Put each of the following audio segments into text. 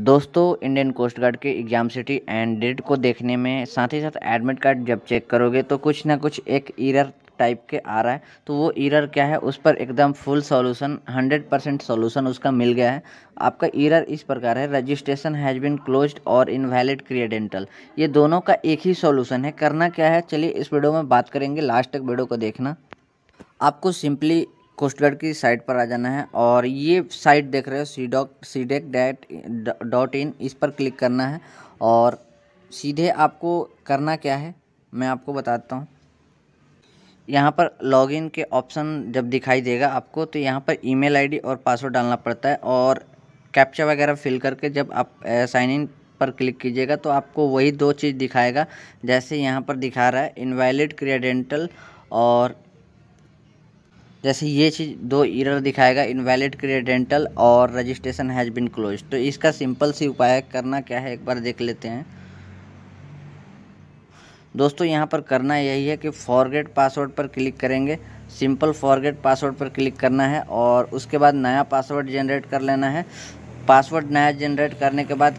दोस्तों Indian coast guard के exam city and date को देखने में साथ ही साथ एडमिट कार्ड जब चेक करोगे तो कुछ ना कुछ एक ईरर टाइप के आ रहा है तो वो ईरर क्या है उस पर एकदम फुल सॉल्यूशन 100 परसेंट सोल्यूशन उसका मिल गया है आपका ईरर इस प्रकार है रजिस्ट्रेशन हैज़ बिन क्लोज्ड और इनवैलिड क्रिएडेंटल ये दोनों का एक ही सॉल्यूशन है करना क्या है चलिए इस वीडियो में बात करेंगे लास्ट तक वीडियो को देखना आपको सिंपली कोस्ट गार्ड की साइट पर आ जाना है और ये साइट देख रहे हो सी डॉक सी डेक डैट डॉट इन इस पर क्लिक करना है और सीधे आपको करना क्या है मैं आपको बताता हूँ यहाँ पर लॉगिन के ऑप्शन जब दिखाई देगा आपको तो यहाँ पर ईमेल आईडी और पासवर्ड डालना पड़ता है और कैप्चा वगैरह फिल करके जब आप साइन इन पर क्लिक कीजिएगा तो आपको वही दो चीज़ दिखाएगा जैसे यहाँ पर दिखा रहा है इनवैलिड क्रेडेंटल और जैसे ये चीज़ दो इरर दिखाएगा इनवैलिड क्रेडेंटल और रजिस्ट्रेशन हैज़ बिन क्लोज तो इसका सिंपल सी उपाय करना क्या है एक बार देख लेते हैं दोस्तों यहाँ पर करना यही है कि फॉरगेट पासवर्ड पर क्लिक करेंगे सिंपल फॉरगेट पासवर्ड पर क्लिक करना है और उसके बाद नया पासवर्ड जनरेट कर लेना है पासवर्ड नया जनरेट करने के बाद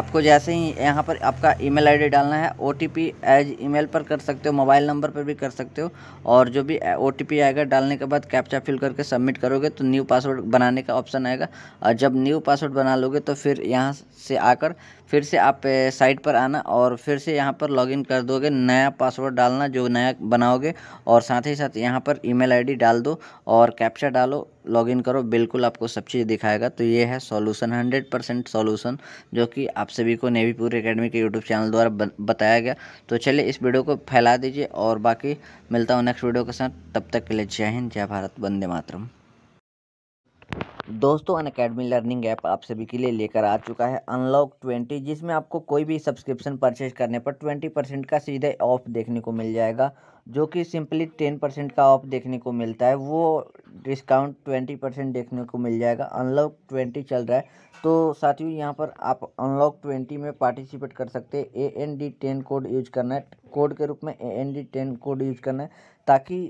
आपको जैसे ही यहाँ पर आपका ईमेल आईडी डालना है ओ एज ईमेल पर कर सकते हो मोबाइल नंबर पर भी कर सकते हो और जो भी ओ आएगा डालने के बाद कैप्चा फिल करके सबमिट करोगे तो न्यू पासवर्ड बनाने का ऑप्शन आएगा और जब न्यू पासवर्ड बना लोगे तो फिर यहाँ से आकर फिर से आप साइट पर आना और फिर से यहाँ पर लॉगिन कर दोगे नया पासवर्ड डालना जो नया बनाओगे और साथ ही साथ यहाँ पर ईमेल आईडी डाल दो और कैप्चा डालो लॉगिन करो बिल्कुल आपको सब चीज़ दिखाएगा तो ये है सॉल्यूशन हंड्रेड परसेंट सॉल्यूशन जो कि आप सभी को नेवी पूरी अकेडमी के यूट्यूब चैनल द्वारा बताया गया तो चलिए इस वीडियो को फैला दीजिए और बाकी मिलता हूँ नेक्स्ट वीडियो के साथ तब तक के लिए जय हिंद जय भारत वंदे मातरम दोस्तों अन अकेडमी लर्निंग ऐप आप सभी के लिए लेकर आ चुका है अनलॉक ट्वेंटी जिसमें आपको कोई भी सब्सक्रिप्शन परचेज करने पर ट्वेंटी परसेंट का सीधे ऑफ देखने को मिल जाएगा जो कि सिंपली टेन परसेंट का ऑफ देखने को मिलता है वो डिस्काउंट ट्वेंटी परसेंट देखने को मिल जाएगा अनलॉक ट्वेंटी चल रहा है तो साथियों यहाँ पर आप अनलॉक ट्वेंटी में पार्टिसिपेट कर सकते हैं A N D ten code use करना है कोड के रूप में A N D ten code use करना है ताकि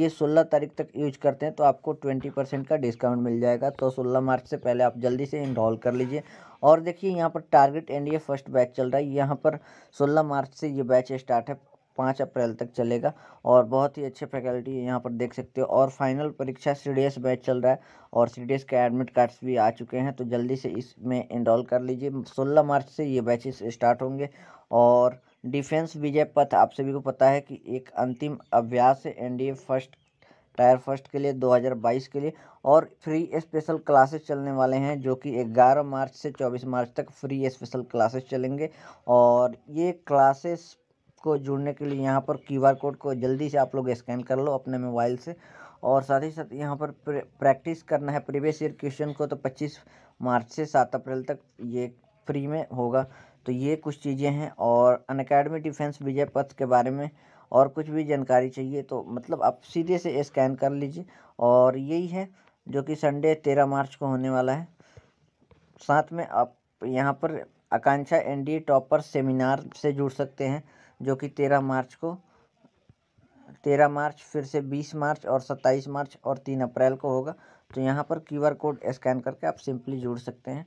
ये सोलह तारीख तक यूज करते हैं तो आपको ट्वेंटी परसेंट का डिस्काउंट मिल जाएगा तो सोलह मार्च से पहले आप जल्दी से इनरोल कर लीजिए और देखिए यहाँ पर टारगेट एनडीए फर्स्ट बैच चल रहा है यहाँ पर सोलह मार्च से ये बैच स्टार्ट है पाँच अप्रैल तक चलेगा और बहुत ही अच्छे फैकल्टी यहाँ पर देख सकते हो और फाइनल परीक्षा सी बैच चल रहा है और सी के एडमिट कार्ड्स भी आ चुके हैं तो जल्दी से इसमें इनरोल कर लीजिए सोलह मार्च से ये बैचेस स्टार्ट होंगे और डिफेंस विजय पथ आप सभी को पता है कि एक अंतिम अभ्यास है एन फर्स्ट टायर फर्स्ट के लिए 2022 के लिए और फ्री स्पेशल क्लासेस चलने वाले हैं जो कि 11 मार्च से 24 मार्च तक फ्री स्पेशल क्लासेस चलेंगे और ये क्लासेस को जुड़ने के लिए यहाँ पर आर कोड को जल्दी से आप लोग स्कैन कर लो अपने मोबाइल से और साथ ही साथ यहाँ पर प्रैक्टिस करना है प्रीवियस ईयर क्वेश्चन को तो 25 मार्च से 7 अप्रैल तक ये फ्री में होगा तो ये कुछ चीज़ें हैं और अकेडमी डिफेंस विजय पथ के बारे में और कुछ भी जानकारी चाहिए तो मतलब आप सीधे से स्कैन कर लीजिए और यही है जो कि संडे तेरह मार्च को होने वाला है साथ में आप यहाँ पर आकांक्षा एनडीए टॉपर सेमिनार से जुड़ सकते हैं जो कि तेरह मार्च को तेरह मार्च फिर से बीस मार्च और सत्ताईस मार्च और तीन अप्रैल को होगा तो यहाँ पर क्यू आर कोड स्कैन करके आप सिंपली जुड़ सकते हैं